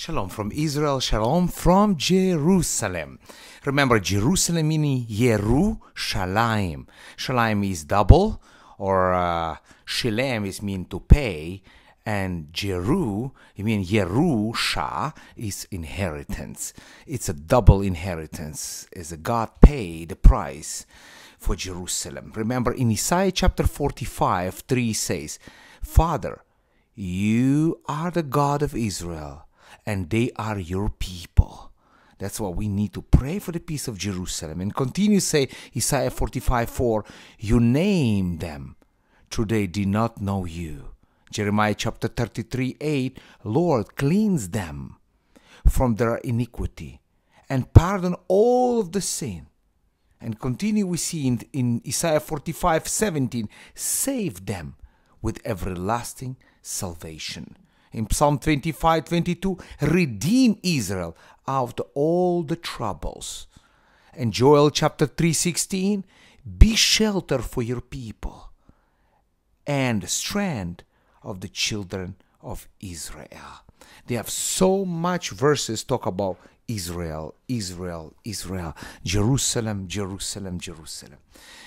Shalom from Israel, Shalom from Jerusalem. Remember, Jerusalem meaning Yerushalayim. Shalayim is double, or uh, is mean to pay, and Jeru, you mean Shah, is inheritance. It's a double inheritance, as God paid the price for Jerusalem. Remember, in Isaiah chapter 45, 3 says, Father, you are the God of Israel and they are your people. That's why we need to pray for the peace of Jerusalem. And continue say Isaiah 45 4, you name them, though they did not know you. Jeremiah chapter 33 8, Lord, cleanse them from their iniquity and pardon all of the sin. And continue we see in, in Isaiah 45 17, save them with everlasting salvation in Psalm 25 22, redeem Israel out of all the troubles. In Joel chapter 3 16, be shelter for your people and strand of the children of Israel. They have so much verses talk about Israel, Israel, Israel, Jerusalem, Jerusalem, Jerusalem.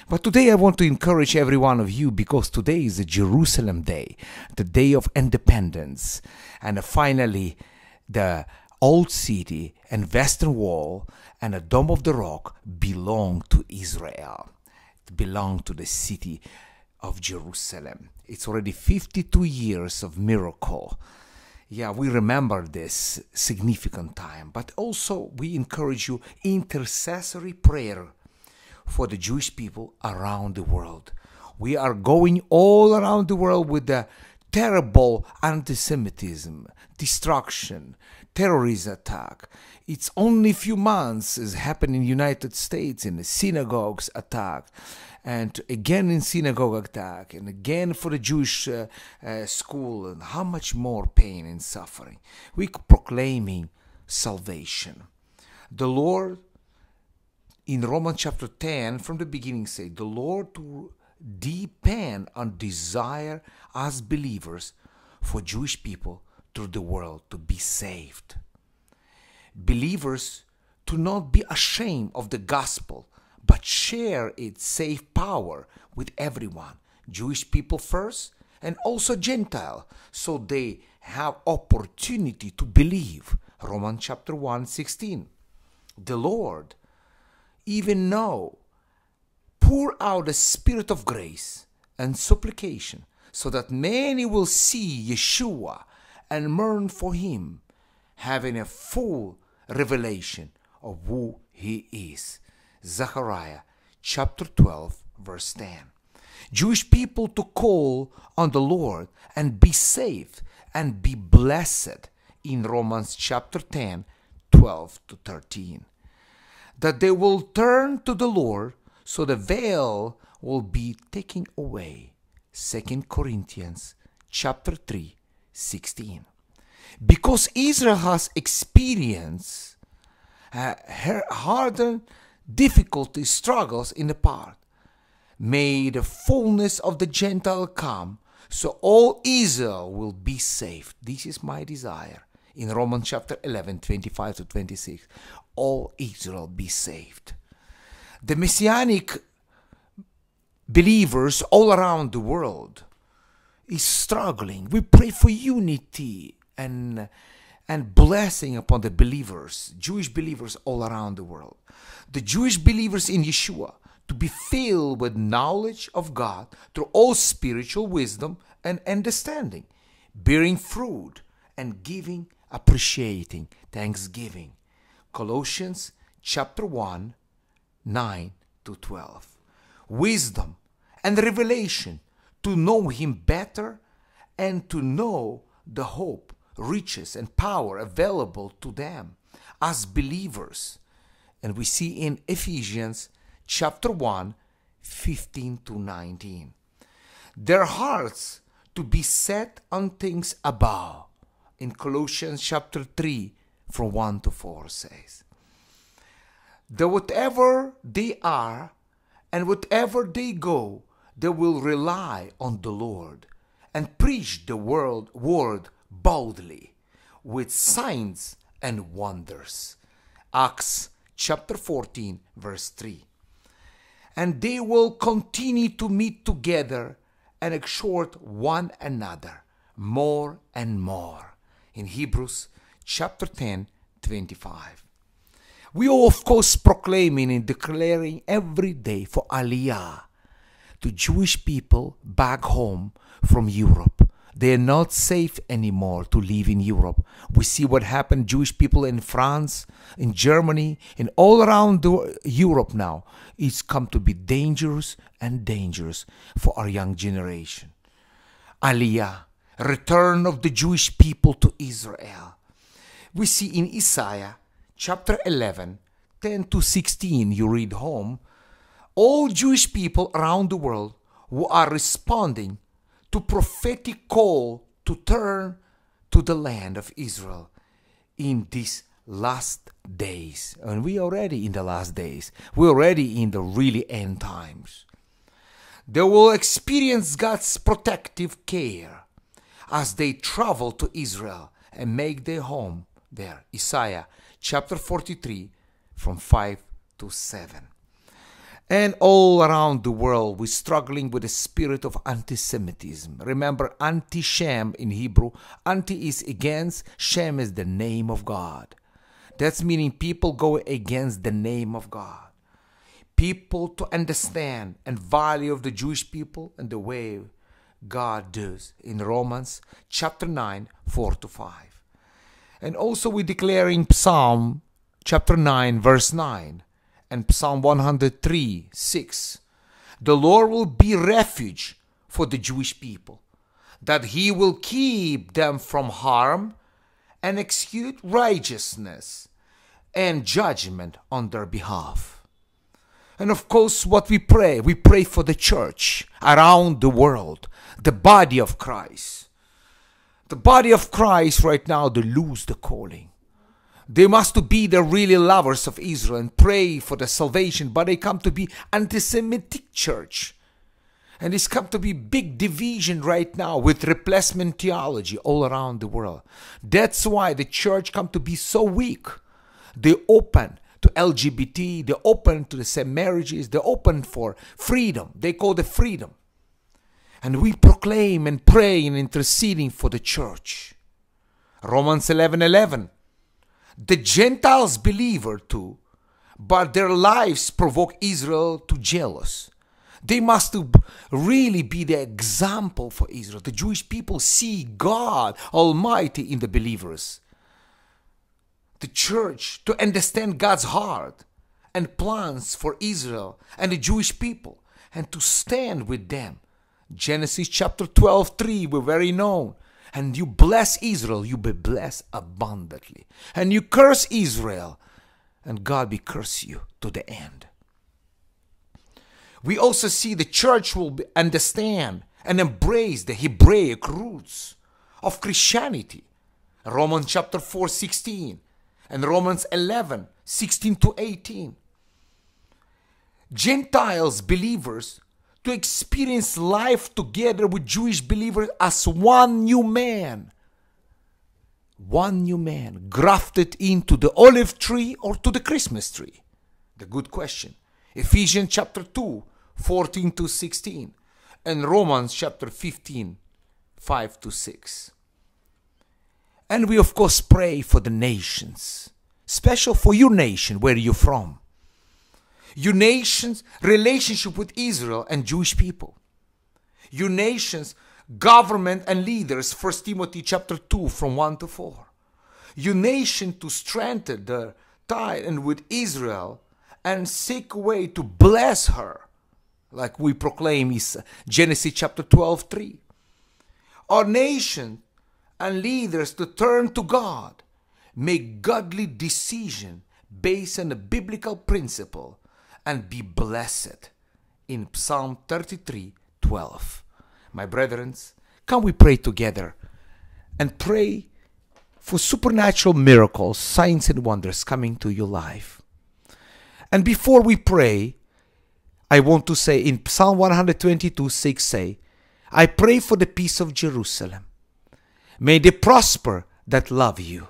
But today I want to encourage every one of you because today is the Jerusalem Day, the day of independence, and finally the old city and western wall and the dome of the rock belong to Israel. It belong to the city of Jerusalem. It's already 52 years of miracle yeah, we remember this significant time, but also we encourage you intercessory prayer for the Jewish people around the world. We are going all around the world with the terrible anti-Semitism, destruction, terrorist attack. It's only a few months has happened in United States in the synagogues attack and again in synagogue attack, and again for the Jewish uh, uh, school, and how much more pain and suffering. We proclaiming salvation. The Lord, in Romans chapter 10, from the beginning, say, the Lord to depend on desire as believers for Jewish people through the world to be saved. Believers to not be ashamed of the gospel but share its safe power with everyone Jewish people first and also Gentile, so they have opportunity to believe. Romans chapter 1 16. The Lord, even now, pour out a spirit of grace and supplication, so that many will see Yeshua and mourn for him, having a full revelation of who he is. Zechariah chapter 12, verse 10. Jewish people to call on the Lord and be saved and be blessed in Romans chapter 10, 12 to 13. That they will turn to the Lord so the veil will be taken away. 2 Corinthians chapter 3, 16. Because Israel has experienced uh, her hardened difficulties, struggles in the part. May the fullness of the Gentile come, so all Israel will be saved. This is my desire. In Romans chapter 11, 25 to 26, all Israel be saved. The messianic believers all around the world is struggling. We pray for unity and and blessing upon the believers, Jewish believers all around the world. The Jewish believers in Yeshua to be filled with knowledge of God through all spiritual wisdom and understanding, bearing fruit and giving, appreciating, thanksgiving. Colossians chapter 1, 9 to 12. Wisdom and revelation to know Him better and to know the hope riches and power available to them as believers. And we see in Ephesians chapter 1, 15 to 19. Their hearts to be set on things above. In Colossians chapter 3, from 1 to 4 says. That whatever they are and whatever they go, they will rely on the Lord and preach the world word boldly with signs and wonders. Acts chapter 14, verse 3. And they will continue to meet together and exhort one another more and more. In Hebrews chapter 10, 25. We are, of course, proclaiming and declaring every day for Aliyah to Jewish people back home from Europe they're not safe anymore to live in Europe. We see what happened Jewish people in France, in Germany, and all around Europe now. It's come to be dangerous and dangerous for our young generation. Aliyah, return of the Jewish people to Israel. We see in Isaiah chapter 11, 10 to 16, you read home, all Jewish people around the world who are responding to prophetic call to turn to the land of Israel in these last days. And we already in the last days. We're already in the really end times. They will experience God's protective care as they travel to Israel and make their home there. Isaiah chapter 43 from 5 to 7. And all around the world, we're struggling with the spirit of anti Semitism. Remember, anti Shem in Hebrew. Anti is against, Shem is the name of God. That's meaning people go against the name of God. People to understand and value of the Jewish people and the way God does in Romans chapter 9, 4 to 5. And also we declare in Psalm chapter 9, verse 9 and Psalm 103 6. The Lord will be refuge for the Jewish people, that he will keep them from harm and execute righteousness and judgment on their behalf. And of course, what we pray, we pray for the church around the world, the body of Christ. The body of Christ right now, they lose the calling. They must be the really lovers of Israel and pray for the salvation, but they come to be anti-Semitic church. And it's come to be big division right now with replacement theology all around the world. That's why the church come to be so weak. They open to LGBT, they open to the same marriages, they open for freedom. They call the freedom. And we proclaim and pray and interceding for the church. Romans 11 11. The Gentiles believe too, but their lives provoke Israel to jealous. They must really be the example for Israel. The Jewish people see God Almighty in the believers. The church to understand God's heart and plans for Israel and the Jewish people and to stand with them. Genesis chapter 12, 3, we're very known and you bless Israel, you be blessed abundantly. And you curse Israel, and God will curse you to the end. We also see the church will understand and embrace the Hebraic roots of Christianity. Romans chapter 4, 16 and Romans 11, 16 to 18. Gentiles believers to experience life together with Jewish believers as one new man. One new man grafted into the olive tree or to the Christmas tree? The good question. Ephesians chapter 2, 14 to 16, and Romans chapter 15, 5 to 6. And we, of course, pray for the nations, special for your nation, where you're from your nation's relationship with Israel and Jewish people, your nation's government and leaders, 1 Timothy chapter 2 from 1 to 4, your nation to strengthen the tie and with Israel and seek a way to bless her, like we proclaim is Genesis chapter 12, 3. Our nation and leaders to turn to God, make godly decision based on a biblical principle and be blessed. In Psalm 33 12. My brethren, can we pray together and pray for supernatural miracles, signs, and wonders coming to your life? And before we pray, I want to say in Psalm 122 6 say, I pray for the peace of Jerusalem. May they prosper that love you.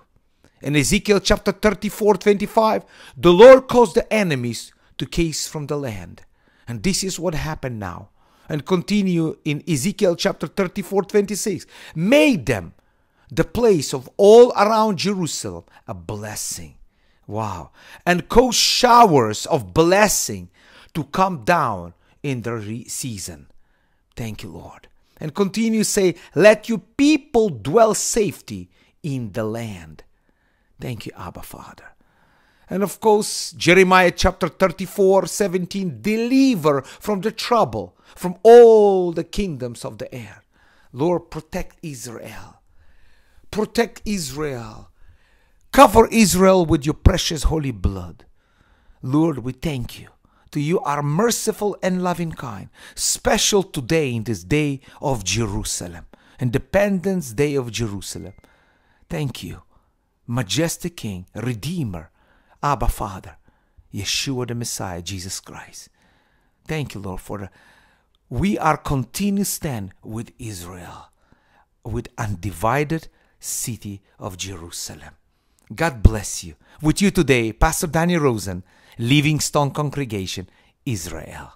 In Ezekiel chapter 34 25, the Lord caused the enemies to case from the land. And this is what happened now. And continue in Ezekiel chapter 34 26. Made them the place of all around Jerusalem a blessing. Wow. And caused showers of blessing to come down in re- season. Thank you, Lord. And continue say, let your people dwell safety in the land. Thank you, Abba Father. And of course, Jeremiah chapter 34 17 deliver from the trouble, from all the kingdoms of the air. Lord, protect Israel. Protect Israel. Cover Israel with your precious holy blood. Lord, we thank you. To you are merciful and loving kind, special today in this day of Jerusalem, Independence Day of Jerusalem. Thank you, majestic King, Redeemer, Abba, Father, Yeshua the Messiah, Jesus Christ. Thank you, Lord, for the, we are continuous stand with Israel, with undivided city of Jerusalem. God bless you. With you today, Pastor Danny Rosen, Livingstone Congregation, Israel.